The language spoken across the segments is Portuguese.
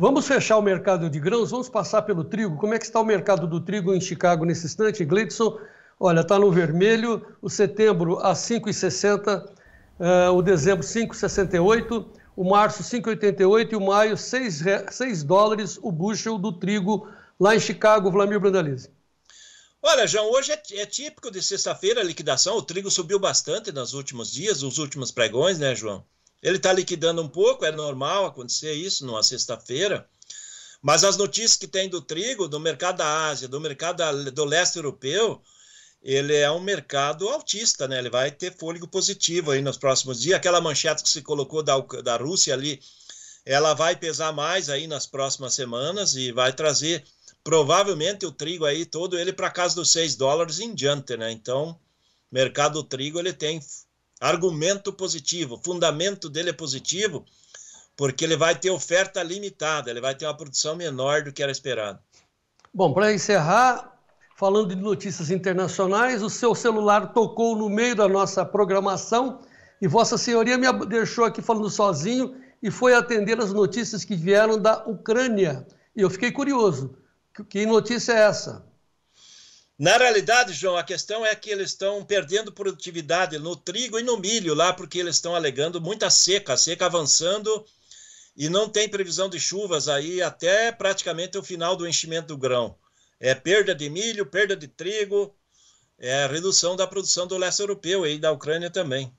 Vamos fechar o mercado de grãos, vamos passar pelo trigo. Como é que está o mercado do trigo em Chicago nesse instante? Gleidson, olha, está no vermelho, o setembro a 5,60, uh, eh, o dezembro 5,68, o março 5,88 e o maio 6, 6 dólares o bushel do trigo lá em Chicago, Vladimir Brandalize. Olha, João, hoje é, é, típico de sexta-feira a liquidação, o trigo subiu bastante nos últimos dias, nos últimos pregões, né, João? Ele está liquidando um pouco, é normal acontecer isso numa sexta-feira. Mas as notícias que tem do trigo, do mercado da Ásia, do mercado do leste europeu, ele é um mercado autista, né? Ele vai ter fôlego positivo aí nos próximos dias. Aquela manchete que se colocou da, da Rússia ali, ela vai pesar mais aí nas próximas semanas e vai trazer provavelmente o trigo aí todo ele para casa dos 6 dólares em diante, né? Então, mercado do trigo ele tem argumento positivo, fundamento dele é positivo, porque ele vai ter oferta limitada, ele vai ter uma produção menor do que era esperado. Bom, para encerrar, falando de notícias internacionais, o seu celular tocou no meio da nossa programação e Vossa Senhoria me deixou aqui falando sozinho e foi atender as notícias que vieram da Ucrânia. E eu fiquei curioso. Que notícia é essa? Na realidade, João, a questão é que eles estão perdendo produtividade no trigo e no milho lá, porque eles estão alegando muita seca, seca avançando e não tem previsão de chuvas aí até praticamente o final do enchimento do grão. É perda de milho, perda de trigo, é redução da produção do leste europeu e da Ucrânia também.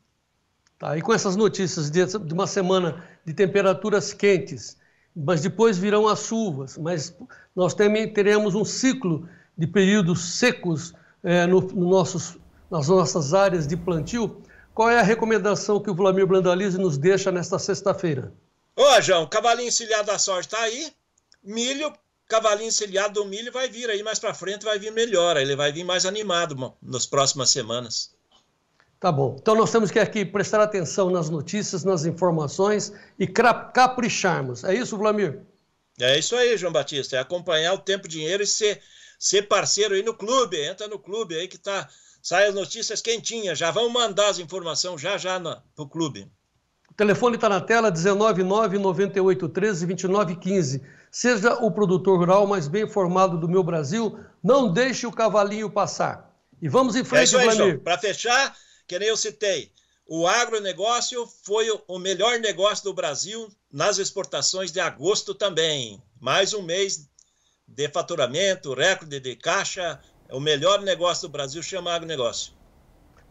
Tá, e com essas notícias de uma semana de temperaturas quentes, mas depois virão as chuvas, mas nós também teremos um ciclo de períodos secos é, no, no nossos, nas nossas áreas de plantio, qual é a recomendação que o Vlamir Brandalize nos deixa nesta sexta-feira? Ô, João, cavalinho encilhado da sorte está aí. Milho, cavalinho encilhado do milho vai vir aí mais para frente, vai vir melhor. Ele vai vir mais animado bom, nas próximas semanas. Tá bom. Então nós temos que aqui prestar atenção nas notícias, nas informações e capricharmos. É isso, Vlamir? É isso aí, João Batista. É acompanhar o tempo, dinheiro e ser ser parceiro aí no clube, entra no clube aí que tá, sai as notícias quentinhas, já vão mandar as informações já já na, pro clube. O telefone está na tela, 19998132915 Seja o produtor rural mais bem informado do meu Brasil, não deixe o cavalinho passar. E vamos em frente, é Para fechar, que nem eu citei, o agronegócio foi o melhor negócio do Brasil nas exportações de agosto também. Mais um mês de faturamento, recorde de caixa, é o melhor negócio do Brasil chama agronegócio.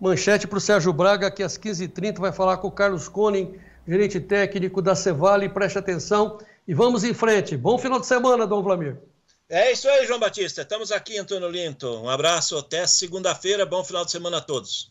Manchete para o Sérgio Braga, que às 15h30 vai falar com o Carlos Conin, gerente técnico da Cevale. Preste atenção e vamos em frente. Bom final de semana, Dom Vlamir. É isso aí, João Batista. Estamos aqui, Antônio Linton. Um abraço, até segunda-feira. Bom final de semana a todos.